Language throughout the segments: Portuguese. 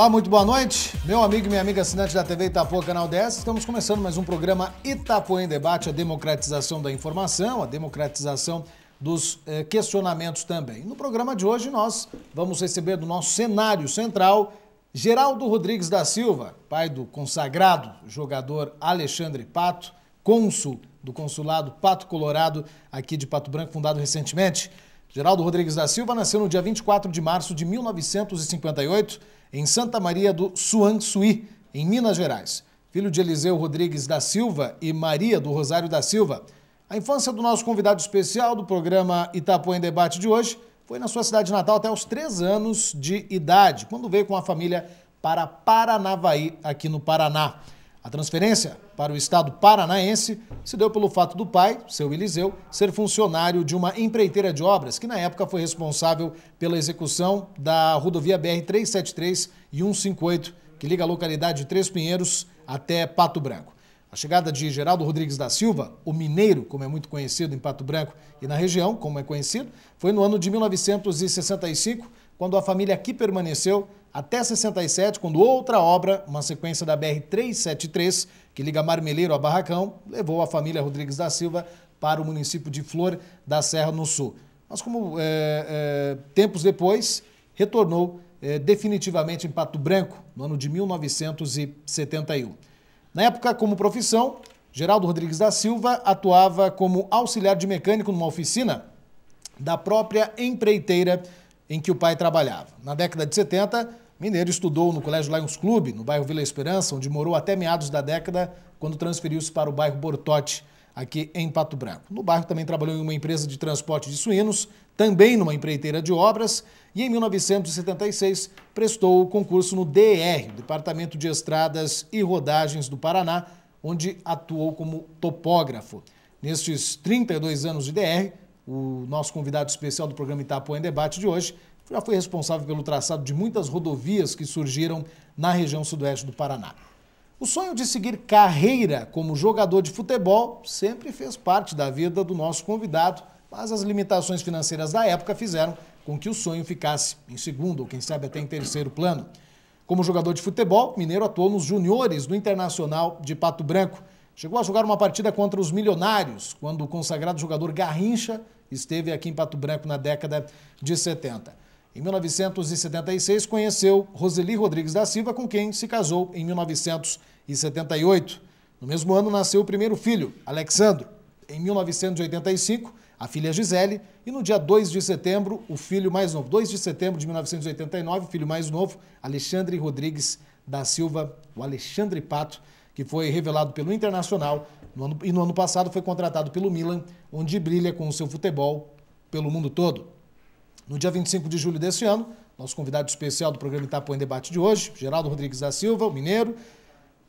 Olá, muito boa noite. Meu amigo e minha amiga assinante da TV Itapuã, Canal 10. Estamos começando mais um programa Itapuã em Debate, a democratização da informação, a democratização dos eh, questionamentos também. No programa de hoje, nós vamos receber do nosso cenário central Geraldo Rodrigues da Silva, pai do consagrado jogador Alexandre Pato, cônsul do consulado Pato Colorado aqui de Pato Branco, fundado recentemente. Geraldo Rodrigues da Silva nasceu no dia 24 de março de 1958 em Santa Maria do Suansuí, em Minas Gerais. Filho de Eliseu Rodrigues da Silva e Maria do Rosário da Silva. A infância do nosso convidado especial do programa Itapuã em Debate de hoje foi na sua cidade natal até os três anos de idade, quando veio com a família para Paranavaí, aqui no Paraná. A transferência para o estado paranaense se deu pelo fato do pai, seu Eliseu, ser funcionário de uma empreiteira de obras que, na época, foi responsável pela execução da rodovia BR-373 e 158, que liga a localidade de Três Pinheiros até Pato Branco. A chegada de Geraldo Rodrigues da Silva, o mineiro, como é muito conhecido em Pato Branco e na região, como é conhecido, foi no ano de 1965, quando a família aqui permaneceu até 67, quando outra obra, uma sequência da BR-373, que liga Marmeleiro a Barracão, levou a família Rodrigues da Silva para o município de Flor da Serra, no Sul. Mas como é, é, tempos depois, retornou é, definitivamente em Pato Branco, no ano de 1971. Na época, como profissão, Geraldo Rodrigues da Silva atuava como auxiliar de mecânico numa oficina da própria empreiteira em que o pai trabalhava. Na década de 70, Mineiro estudou no Colégio Lions Clube, no bairro Vila Esperança, onde morou até meados da década, quando transferiu-se para o bairro Bortote, aqui em Pato Branco. No bairro também trabalhou em uma empresa de transporte de suínos, também numa empreiteira de obras, e em 1976 prestou o concurso no DR, Departamento de Estradas e Rodagens do Paraná, onde atuou como topógrafo. Nestes 32 anos de DR, o nosso convidado especial do programa Itapuã em Debate de hoje já foi responsável pelo traçado de muitas rodovias que surgiram na região sudoeste do Paraná. O sonho de seguir carreira como jogador de futebol sempre fez parte da vida do nosso convidado, mas as limitações financeiras da época fizeram com que o sonho ficasse em segundo ou quem sabe até em terceiro plano. Como jogador de futebol, Mineiro atuou nos juniores do Internacional de Pato Branco Chegou a jogar uma partida contra os Milionários, quando o consagrado jogador Garrincha esteve aqui em Pato Branco na década de 70. Em 1976, conheceu Roseli Rodrigues da Silva, com quem se casou em 1978. No mesmo ano, nasceu o primeiro filho, Alexandro. Em 1985, a filha Gisele. E no dia 2 de setembro, o filho mais novo. 2 de setembro de 1989, o filho mais novo, Alexandre Rodrigues da Silva, o Alexandre Pato que foi revelado pelo Internacional no ano, e no ano passado foi contratado pelo Milan, onde brilha com o seu futebol pelo mundo todo. No dia 25 de julho desse ano, nosso convidado especial do programa Itapuã em Debate de hoje, Geraldo Rodrigues da Silva, o mineiro,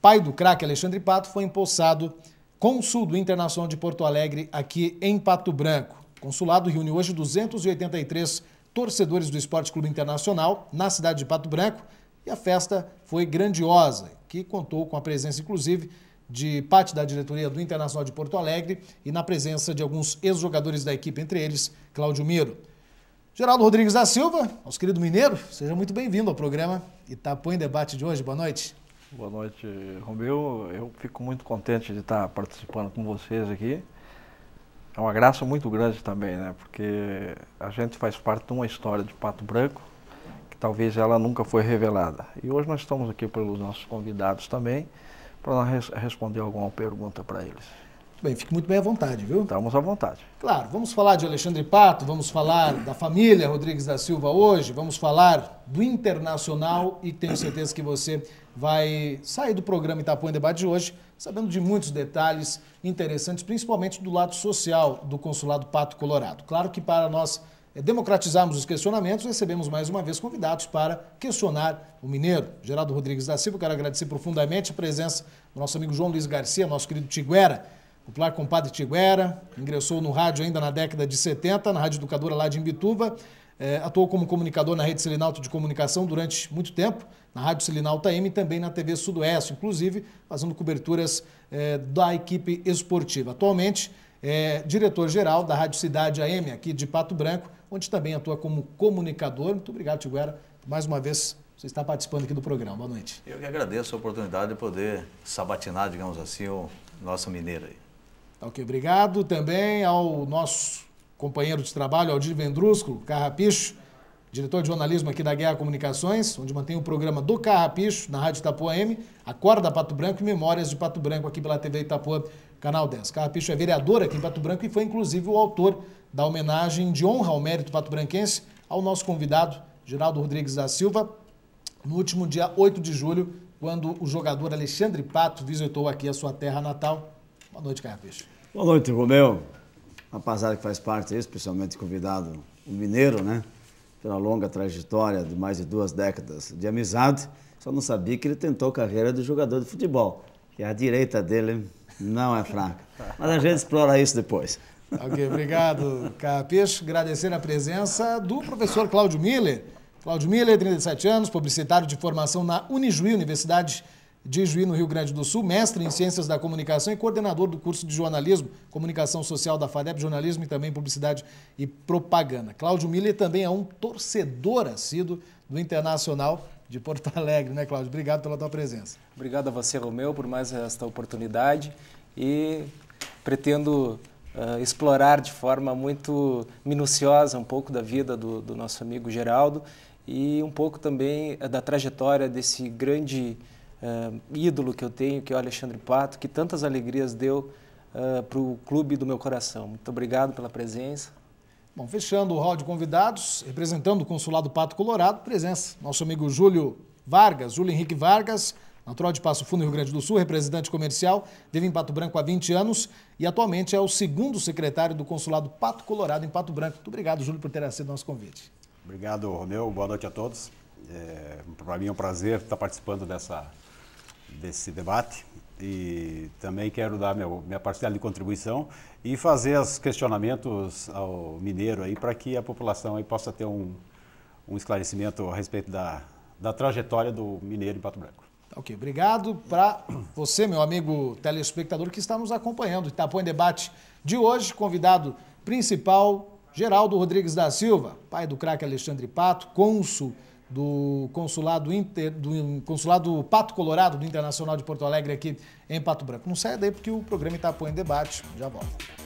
pai do craque Alexandre Pato, foi empossado consul do Internacional de Porto Alegre aqui em Pato Branco. O consulado reúne hoje 283 torcedores do Esporte Clube Internacional na cidade de Pato Branco e a festa foi grandiosa que contou com a presença, inclusive, de parte da diretoria do Internacional de Porto Alegre e na presença de alguns ex-jogadores da equipe, entre eles Cláudio Miro. Geraldo Rodrigues da Silva, nosso querido mineiro, seja muito bem-vindo ao programa Itapu em Debate de hoje. Boa noite. Boa noite, Romeu. Eu fico muito contente de estar participando com vocês aqui. É uma graça muito grande também, né? Porque a gente faz parte de uma história de Pato Branco talvez ela nunca foi revelada. E hoje nós estamos aqui pelos nossos convidados também, para res responder alguma pergunta para eles. Bem, fique muito bem à vontade, viu? Estamos à vontade. Claro, vamos falar de Alexandre Pato, vamos falar da família Rodrigues da Silva hoje, vamos falar do internacional e tenho certeza que você vai sair do programa Itapuã em Debate de hoje sabendo de muitos detalhes interessantes, principalmente do lado social do Consulado Pato Colorado. Claro que para nós é democratizarmos os questionamentos, recebemos mais uma vez convidados para questionar o mineiro. Geraldo Rodrigues da Silva, quero agradecer profundamente a presença do nosso amigo João Luiz Garcia, nosso querido Tiguera, popular compadre Tiguera, ingressou no rádio ainda na década de 70, na Rádio Educadora lá de Imbituva, é, atuou como comunicador na Rede Selinalto de Comunicação durante muito tempo, na Rádio Selinalta M e também na TV Sudoeste, inclusive fazendo coberturas é, da equipe esportiva. Atualmente, é diretor-geral da Rádio Cidade AM, aqui de Pato Branco, onde também atua como comunicador. Muito obrigado, Tiguera, mais uma vez você está participando aqui do programa. Boa noite. Eu que agradeço a oportunidade de poder sabatinar, digamos assim, o nosso mineiro aí. Tá ok, obrigado também ao nosso companheiro de trabalho, Aldir Vendrusco, Carrapicho diretor de jornalismo aqui da Guerra Comunicações, onde mantém o programa do Carrapicho, na Rádio Itapuã M, Acorda Pato Branco e Memórias de Pato Branco, aqui pela TV Itapuã, Canal 10. Carrapicho é vereador aqui em Pato Branco e foi, inclusive, o autor da homenagem de honra ao mérito pato-branquense ao nosso convidado, Geraldo Rodrigues da Silva, no último dia 8 de julho, quando o jogador Alexandre Pato visitou aqui a sua terra natal. Boa noite, Carrapicho. Boa noite, Romeu. Rapaziada que faz parte aí, especialmente convidado, o mineiro, né? pela longa trajetória de mais de duas décadas de amizade, só não sabia que ele tentou carreira de jogador de futebol, que a direita dele não é fraca. Mas a gente explora isso depois. Ok, obrigado, Capix. Agradecer a presença do professor Cláudio Miller. Cláudio Miller, 37 anos, publicitário de formação na Unijuí, Universidade de de Juí, no Rio Grande do Sul, mestre em Ciências da Comunicação e coordenador do curso de Jornalismo, Comunicação Social da FADEP, Jornalismo e também Publicidade e Propaganda. Cláudio Miller também é um torcedor assíduo do Internacional de Porto Alegre, né, Cláudio? Obrigado pela tua presença. Obrigado a você, Romeu, por mais esta oportunidade e pretendo uh, explorar de forma muito minuciosa um pouco da vida do, do nosso amigo Geraldo e um pouco também eh, da trajetória desse grande uh, ídolo que eu tenho, que é o Alexandre Pato, que tantas alegrias deu uh, ah, para o clube do meu coração. Muito obrigado pela presença. Bom, fechando o hall de convidados, representando o Consulado Pato Colorado, presença, nosso amigo Júlio Vargas, Júlio Henrique Vargas, natural de Passo Fundo, Rio Grande do Sul, representante comercial, vive em Pato Branco há 20 anos e atualmente é o segundo secretário do Consulado Pato Colorado em Pato Branco. Muito obrigado, Júlio, por ter aceito nosso convite. Obrigado, Romeu. Boa noite a todos. É, Para mim é um prazer estar participando dessa desse debate e também quero dar meu, minha parcela de contribuição e fazer os questionamentos ao mineiro aí para que a população aí possa ter um, um esclarecimento a respeito da, da trajetória do mineiro em Pato Branco. Tá ok, obrigado para você, meu amigo telespectador que está nos acompanhando. em Debate de hoje, convidado principal, Geraldo Rodrigues da Silva, pai do craque Alexandre Pato, cônsul do consulado, inter, do consulado Pato Colorado do Internacional de Porto Alegre aqui em Pato Branco. Não saia daí porque o programa Itapuã em Debate já volta.